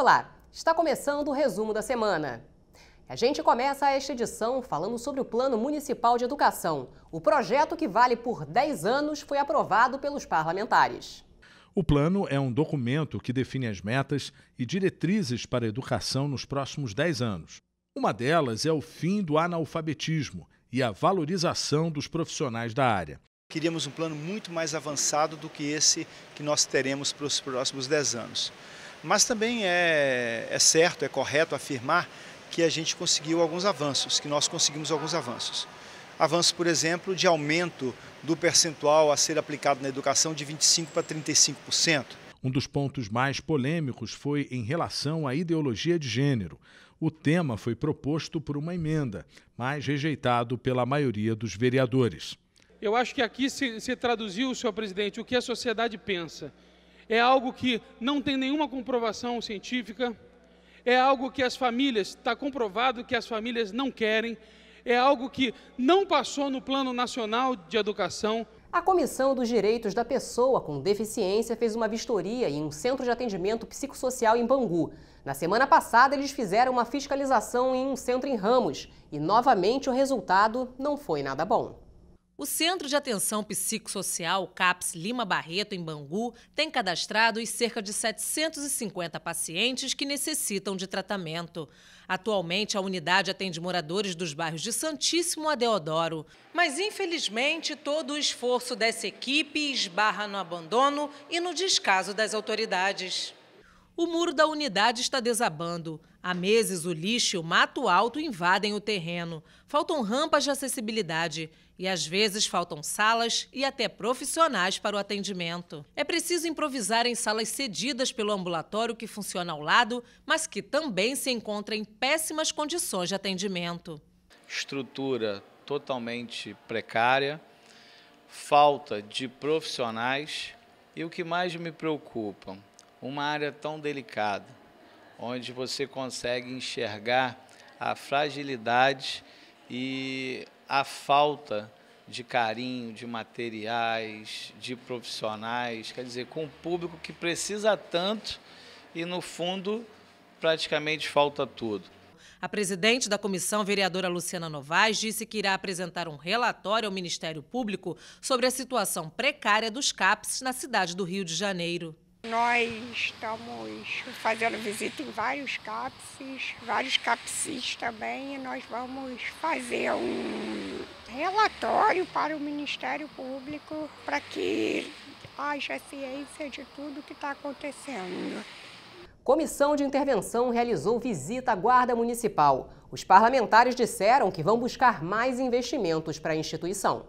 Olá, está começando o resumo da semana. A gente começa esta edição falando sobre o Plano Municipal de Educação. O projeto, que vale por 10 anos, foi aprovado pelos parlamentares. O plano é um documento que define as metas e diretrizes para a educação nos próximos 10 anos. Uma delas é o fim do analfabetismo e a valorização dos profissionais da área. Queríamos um plano muito mais avançado do que esse que nós teremos para os próximos 10 anos. Mas também é, é certo, é correto afirmar que a gente conseguiu alguns avanços, que nós conseguimos alguns avanços. Avanço, por exemplo, de aumento do percentual a ser aplicado na educação de 25% para 35%. Um dos pontos mais polêmicos foi em relação à ideologia de gênero. O tema foi proposto por uma emenda, mas rejeitado pela maioria dos vereadores. Eu acho que aqui se, se traduziu, senhor presidente, o que a sociedade pensa é algo que não tem nenhuma comprovação científica, é algo que as famílias, está comprovado que as famílias não querem, é algo que não passou no Plano Nacional de Educação. A Comissão dos Direitos da Pessoa com Deficiência fez uma vistoria em um centro de atendimento psicossocial em Bangu. Na semana passada, eles fizeram uma fiscalização em um centro em Ramos e, novamente, o resultado não foi nada bom. O Centro de Atenção Psicossocial CAPS Lima Barreto, em Bangu, tem cadastrados cerca de 750 pacientes que necessitam de tratamento. Atualmente, a unidade atende moradores dos bairros de Santíssimo a Deodoro. Mas, infelizmente, todo o esforço dessa equipe esbarra no abandono e no descaso das autoridades. O muro da unidade está desabando. Há meses, o lixo e o mato alto invadem o terreno. Faltam rampas de acessibilidade e, às vezes, faltam salas e até profissionais para o atendimento. É preciso improvisar em salas cedidas pelo ambulatório que funciona ao lado, mas que também se encontra em péssimas condições de atendimento. Estrutura totalmente precária, falta de profissionais e o que mais me preocupa, uma área tão delicada onde você consegue enxergar a fragilidade e a falta de carinho, de materiais, de profissionais, quer dizer, com um público que precisa tanto e, no fundo, praticamente falta tudo. A presidente da comissão, vereadora Luciana Novaes, disse que irá apresentar um relatório ao Ministério Público sobre a situação precária dos CAPs na cidade do Rio de Janeiro. Nós estamos fazendo visita em vários CAPSES, vários CAPSIS também, e nós vamos fazer um relatório para o Ministério Público para que haja ciência de tudo que está acontecendo. Comissão de intervenção realizou visita à Guarda Municipal. Os parlamentares disseram que vão buscar mais investimentos para a instituição.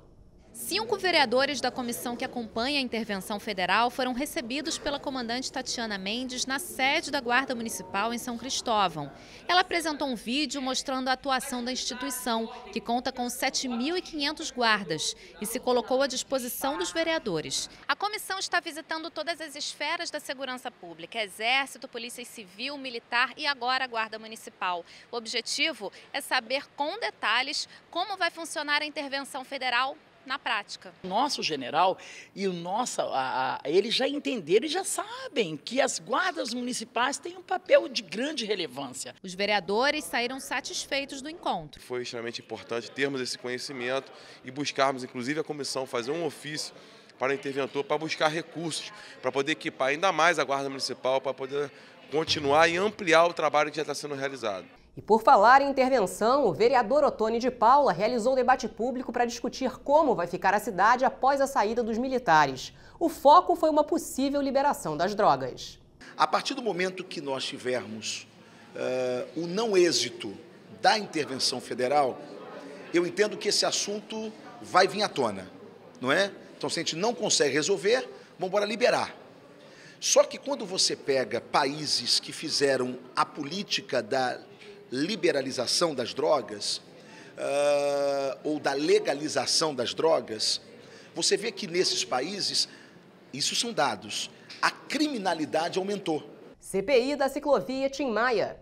Cinco vereadores da comissão que acompanha a intervenção federal foram recebidos pela comandante Tatiana Mendes na sede da Guarda Municipal em São Cristóvão. Ela apresentou um vídeo mostrando a atuação da instituição, que conta com 7.500 guardas, e se colocou à disposição dos vereadores. A comissão está visitando todas as esferas da segurança pública: Exército, Polícia Civil, Militar e agora a Guarda Municipal. O objetivo é saber com detalhes como vai funcionar a intervenção federal na prática. Nosso general e o nossa, a, a, eles já entenderam e já sabem que as guardas municipais têm um papel de grande relevância. Os vereadores saíram satisfeitos do encontro. Foi extremamente importante termos esse conhecimento e buscarmos, inclusive, a comissão fazer um ofício para o interventor para buscar recursos, para poder equipar ainda mais a Guarda Municipal, para poder continuar e ampliar o trabalho que já está sendo realizado. E por falar em intervenção, o vereador Otone de Paula realizou debate público para discutir como vai ficar a cidade após a saída dos militares. O foco foi uma possível liberação das drogas. A partir do momento que nós tivermos uh, o não êxito da intervenção federal, eu entendo que esse assunto vai vir à tona, não é? Então, se a gente não consegue resolver, vamos embora liberar. Só que quando você pega países que fizeram a política da liberalização das drogas uh, ou da legalização das drogas, você vê que nesses países, isso são dados, a criminalidade aumentou. CPI da ciclovia Tim Maia.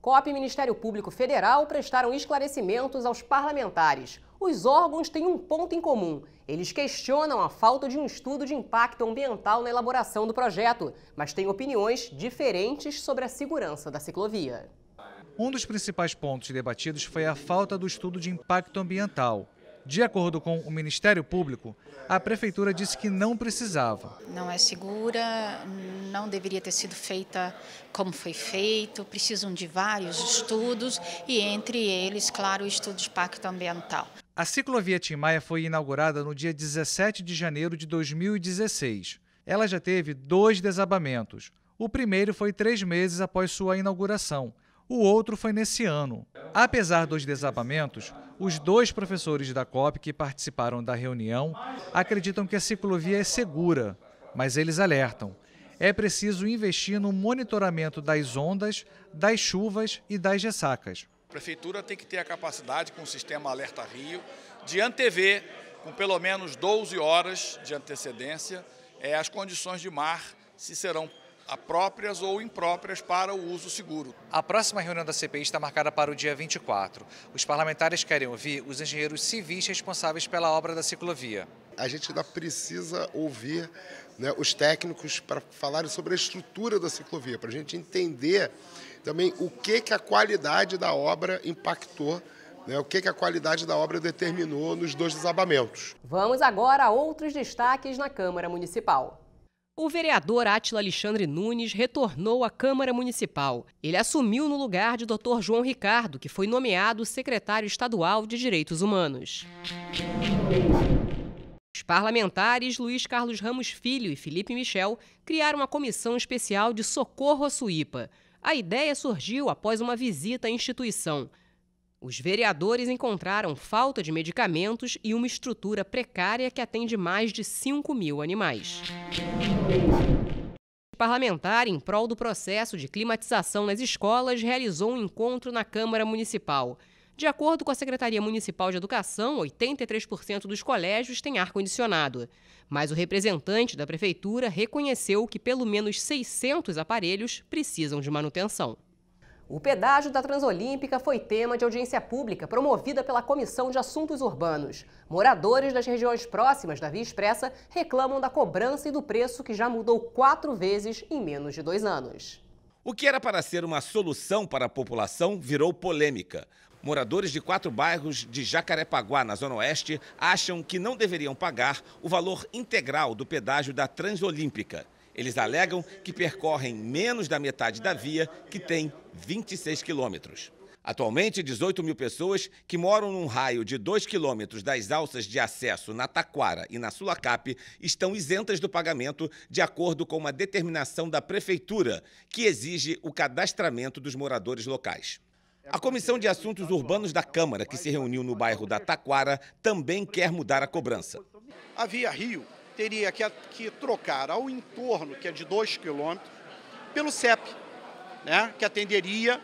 COP e Ministério Público Federal prestaram esclarecimentos aos parlamentares. Os órgãos têm um ponto em comum. Eles questionam a falta de um estudo de impacto ambiental na elaboração do projeto, mas têm opiniões diferentes sobre a segurança da ciclovia. Um dos principais pontos debatidos foi a falta do estudo de impacto ambiental. De acordo com o Ministério Público, a prefeitura disse que não precisava. Não é segura, não deveria ter sido feita como foi feito, precisam de vários estudos e entre eles, claro, o estudo de impacto ambiental. A ciclovia Tim Maia foi inaugurada no dia 17 de janeiro de 2016. Ela já teve dois desabamentos. O primeiro foi três meses após sua inauguração o outro foi nesse ano. Apesar dos desabamentos, os dois professores da COP que participaram da reunião acreditam que a ciclovia é segura, mas eles alertam. É preciso investir no monitoramento das ondas, das chuvas e das ressacas. A prefeitura tem que ter a capacidade, com o sistema Alerta Rio, de antever, com pelo menos 12 horas de antecedência, eh, as condições de mar se serão próprias ou impróprias para o uso seguro. A próxima reunião da CPI está marcada para o dia 24. Os parlamentares querem ouvir os engenheiros civis responsáveis pela obra da ciclovia. A gente ainda precisa ouvir né, os técnicos para falarem sobre a estrutura da ciclovia, para a gente entender também o que, que a qualidade da obra impactou né, o que, a qualidade da obra determinou nos dois desabamentos. Vamos agora a outros destaques na Câmara Municipal. O vereador Átila Alexandre Nunes retornou à Câmara Municipal. Ele assumiu no lugar de Dr. João Ricardo, que foi nomeado secretário estadual de Direitos Humanos. Os parlamentares Luiz Carlos Ramos Filho e Felipe Michel criaram uma comissão especial de socorro à Suípa. A ideia surgiu após uma visita à instituição. Os vereadores encontraram falta de medicamentos e uma estrutura precária que atende mais de 5 mil animais. O parlamentar, em prol do processo de climatização nas escolas, realizou um encontro na Câmara Municipal. De acordo com a Secretaria Municipal de Educação, 83% dos colégios têm ar-condicionado. Mas o representante da Prefeitura reconheceu que pelo menos 600 aparelhos precisam de manutenção. O pedágio da Transolímpica foi tema de audiência pública promovida pela Comissão de Assuntos Urbanos. Moradores das regiões próximas da Via Expressa reclamam da cobrança e do preço que já mudou quatro vezes em menos de dois anos. O que era para ser uma solução para a população virou polêmica. Moradores de quatro bairros de Jacarepaguá, na Zona Oeste, acham que não deveriam pagar o valor integral do pedágio da Transolímpica. Eles alegam que percorrem menos da metade da via, que tem 26 quilômetros. Atualmente, 18 mil pessoas que moram num raio de 2 quilômetros das alças de acesso na Taquara e na Sulacap estão isentas do pagamento de acordo com uma determinação da Prefeitura, que exige o cadastramento dos moradores locais. A Comissão de Assuntos Urbanos da Câmara, que se reuniu no bairro da Taquara, também quer mudar a cobrança. A Via Rio teria que trocar ao entorno, que é de 2 quilômetros, pelo CEP, né, que atenderia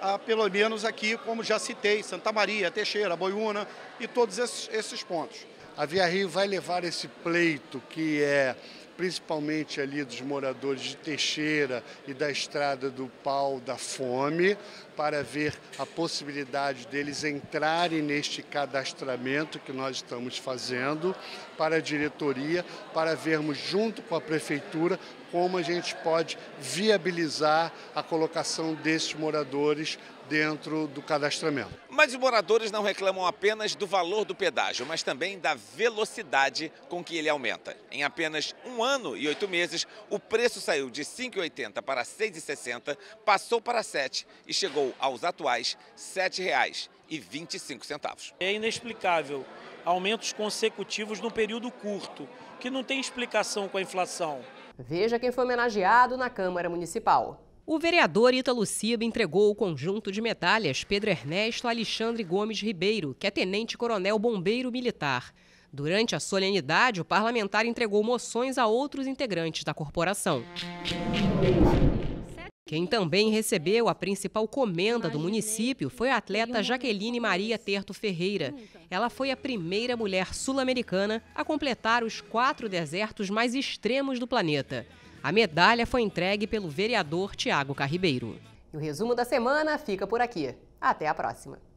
a, ah, pelo menos aqui, como já citei, Santa Maria, Teixeira, Boiúna e todos esses, esses pontos. A Via Rio vai levar esse pleito que é principalmente ali dos moradores de Teixeira e da Estrada do Pau da Fome, para ver a possibilidade deles entrarem neste cadastramento que nós estamos fazendo para a diretoria, para vermos junto com a prefeitura como a gente pode viabilizar a colocação desses moradores dentro do cadastramento. Mas os moradores não reclamam apenas do valor do pedágio, mas também da velocidade com que ele aumenta. Em apenas um ano e oito meses, o preço saiu de 5,80 para 6,60, passou para 7 e chegou aos atuais R$ 7,25. É inexplicável aumentos consecutivos num período curto, que não tem explicação com a inflação. Veja quem foi homenageado na Câmara Municipal. O vereador Ítalo Ciba entregou o conjunto de medalhas Pedro Ernesto Alexandre Gomes Ribeiro, que é tenente-coronel bombeiro militar. Durante a solenidade, o parlamentar entregou moções a outros integrantes da corporação. Quem também recebeu a principal comenda do município foi a atleta Jaqueline Maria Terto Ferreira. Ela foi a primeira mulher sul-americana a completar os quatro desertos mais extremos do planeta. A medalha foi entregue pelo vereador Tiago Carribeiro. E o resumo da semana fica por aqui. Até a próxima!